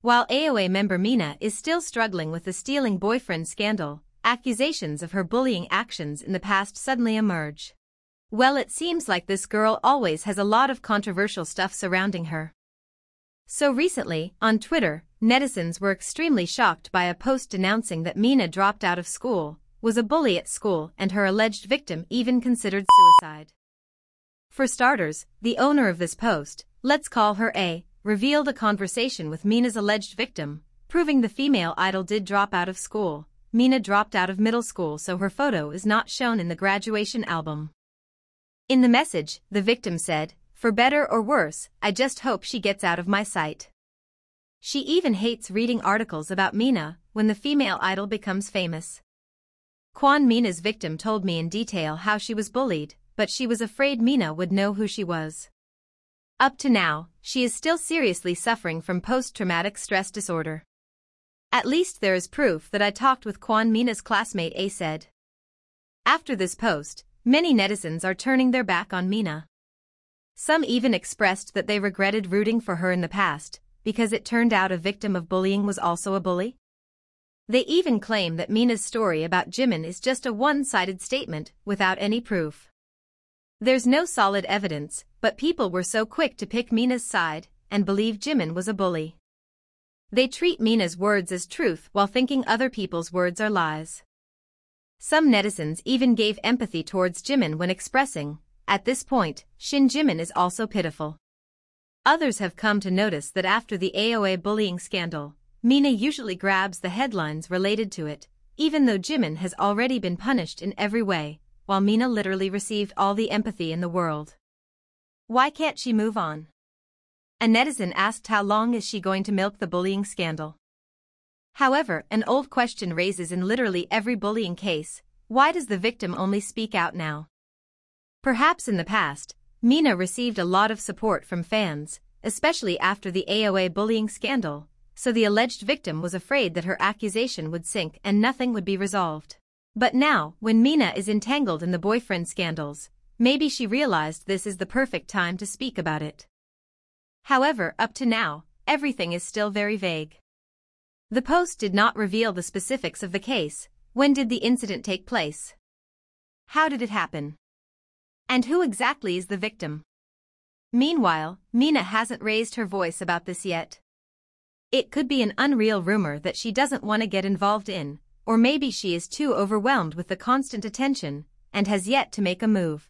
While AOA member Mina is still struggling with the stealing boyfriend scandal, accusations of her bullying actions in the past suddenly emerge. Well it seems like this girl always has a lot of controversial stuff surrounding her. So recently, on Twitter, netizens were extremely shocked by a post denouncing that Mina dropped out of school, was a bully at school and her alleged victim even considered suicide. For starters, the owner of this post, let's call her A, revealed a conversation with Mina's alleged victim, proving the female idol did drop out of school. Mina dropped out of middle school so her photo is not shown in the graduation album. In the message, the victim said, for better or worse, I just hope she gets out of my sight. She even hates reading articles about Mina when the female idol becomes famous. Kwon Mina's victim told me in detail how she was bullied, but she was afraid Mina would know who she was. Up to now, she is still seriously suffering from post-traumatic stress disorder. At least there is proof that I talked with Kwan Mina's classmate A said. After this post, many netizens are turning their back on Mina. Some even expressed that they regretted rooting for her in the past, because it turned out a victim of bullying was also a bully. They even claim that Mina's story about Jimin is just a one-sided statement without any proof. There's no solid evidence, but people were so quick to pick Mina's side and believe Jimin was a bully. They treat Mina's words as truth while thinking other people's words are lies. Some netizens even gave empathy towards Jimin when expressing, at this point, Shin Jimin is also pitiful. Others have come to notice that after the AOA bullying scandal, Mina usually grabs the headlines related to it, even though Jimin has already been punished in every way, while Mina literally received all the empathy in the world. Why can't she move on? A netizen asked how long is she going to milk the bullying scandal. However, an old question raises in literally every bullying case, why does the victim only speak out now? Perhaps in the past, Mina received a lot of support from fans, especially after the AOA bullying scandal, so the alleged victim was afraid that her accusation would sink and nothing would be resolved. But now, when Mina is entangled in the boyfriend scandals, maybe she realized this is the perfect time to speak about it. However, up to now, everything is still very vague. The post did not reveal the specifics of the case, when did the incident take place? How did it happen? And who exactly is the victim? Meanwhile, Mina hasn't raised her voice about this yet. It could be an unreal rumor that she doesn't want to get involved in, or maybe she is too overwhelmed with the constant attention and has yet to make a move.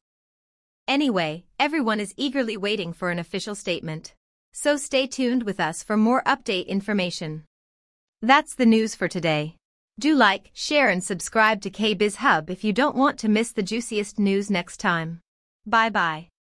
Anyway, everyone is eagerly waiting for an official statement. So stay tuned with us for more update information. That's the news for today. Do like, share and subscribe to KBiz Hub if you don't want to miss the juiciest news next time. Bye-bye.